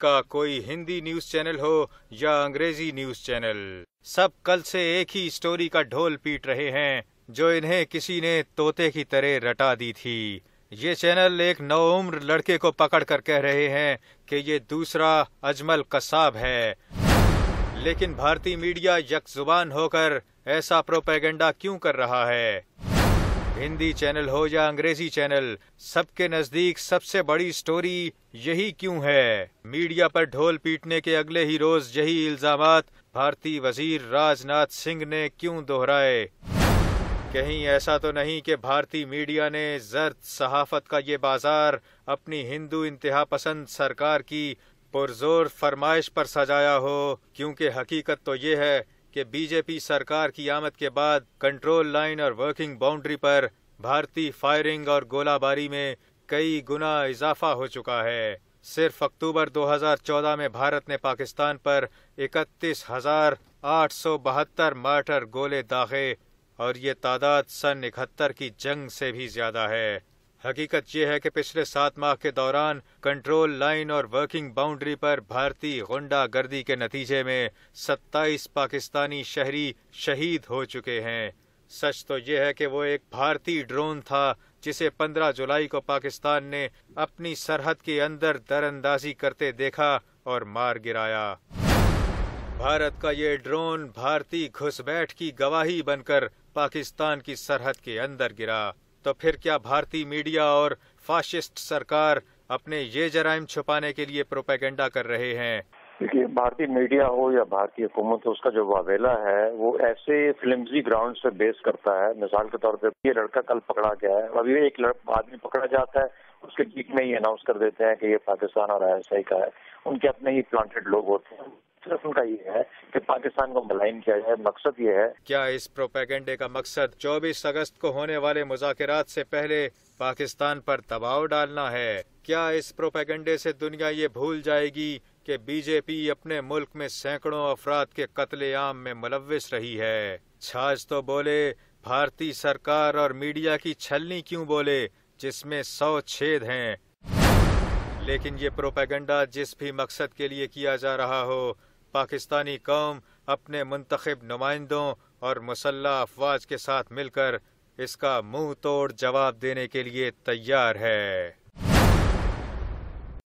का कोई Hindi news channel हो या अंग्रेजी न्यूज चैनल सब कल से एक ही स्टोरी का ढोल पीट रहे हैं जो इन्हें किसी ने तोते की तरह रटा दी थी ये चैनल एक नवउम्र लड़के को पकड़ कर कह रहे हैं कि ये दूसरा अजमल कसाब है लेकिन भारतीय मीडिया यक जुबान होकर ऐसा प्रोपेगेंडा क्यों कर रहा है हिंदी चैनल हो या अंग्रेजी चैनल सबके नजदीक सबसे बड़ी स्टोरी यही क्यों है मीडिया पर ढोल पीटने के अगले ही रोज यही इल्जाम भारतीय वजीर राजनाथ सिंह ने क्यों दोहराए कहीं ऐसा तो नहीं कि भारतीय मीडिया ने जर्द सहाफत का ये बाजार अपनी हिंदू इंतहा पसंद सरकार की पुरजोर फरमाइश पर सजाया हो क्योंकि हकीकत तो ये है कि बीजेपी सरकार की आमद के बाद कंट्रोल लाइन और वर्किंग बाउंड्री पर भारतीय फायरिंग और गोलाबारी में कई गुना इजाफा हो चुका है सिर्फ अक्टूबर 2014 में भारत ने पाकिस्तान पर इकतीस हजार आठ सौ बहत्तर मार्टर गोले दागे और ये तादाद सन इकहत्तर की जंग से भी ज्यादा है हकीकत यह है कि पिछले सात माह के दौरान कंट्रोल लाइन और वर्किंग बाउंड्री पर भारतीय गुंडागर्दी के नतीजे में 27 पाकिस्तानी शहरी शहीद हो चुके हैं सच तो यह है कि वो एक भारतीय ड्रोन था जिसे 15 जुलाई को पाकिस्तान ने अपनी सरहद के अंदर दरअंदाजी करते देखा और मार गिराया भारत का ये ड्रोन भारतीय घुसबैठ की गवाही बनकर पाकिस्तान की सरहद के अंदर गिरा तो फिर क्या भारतीय मीडिया और फासिस्ट सरकार अपने ये जराइम छुपाने के लिए प्रोपेगेंडा कर रहे हैं देखिए भारतीय मीडिया हो या भारतीय हुकूमत हो उसका जो वावेला है वो ऐसे फिल्मी ग्राउंड से बेस करता है मिसाल के तौर पे ये लड़का कल पकड़ा गया है अभी एक आदमी पकड़ा जाता है उसके बीच में ही अनाउंस कर देते हैं कि ये पाकिस्तान और आई का है उनके अपने ही प्लांटेड लोग होते हैं मकसद उनका ये है कि पाकिस्तान को मलाइन किया जाए मकसद ये है क्या इस प्रोपेगेंडे का मकसद 24 अगस्त को होने वाले मुजात से पहले पाकिस्तान पर दबाव डालना है क्या इस प्रोपेगेंडे से दुनिया ये भूल जाएगी कि बीजेपी अपने मुल्क में सैकड़ों अफराद के कत्लेआम में मुलविस रही है छाछ तो बोले भारतीय सरकार और मीडिया की छलनी क्यों बोले जिसमें सौ छेद हैं लेकिन ये प्रोपेगेंडा जिस भी मकसद के लिए किया जा रहा हो पाकिस्तानी कौम अपने मंतखब नुमाइंदों और मुसल्ला अफवाज के साथ मिलकर इसका मुंह तोड़ जवाब देने के लिए तैयार है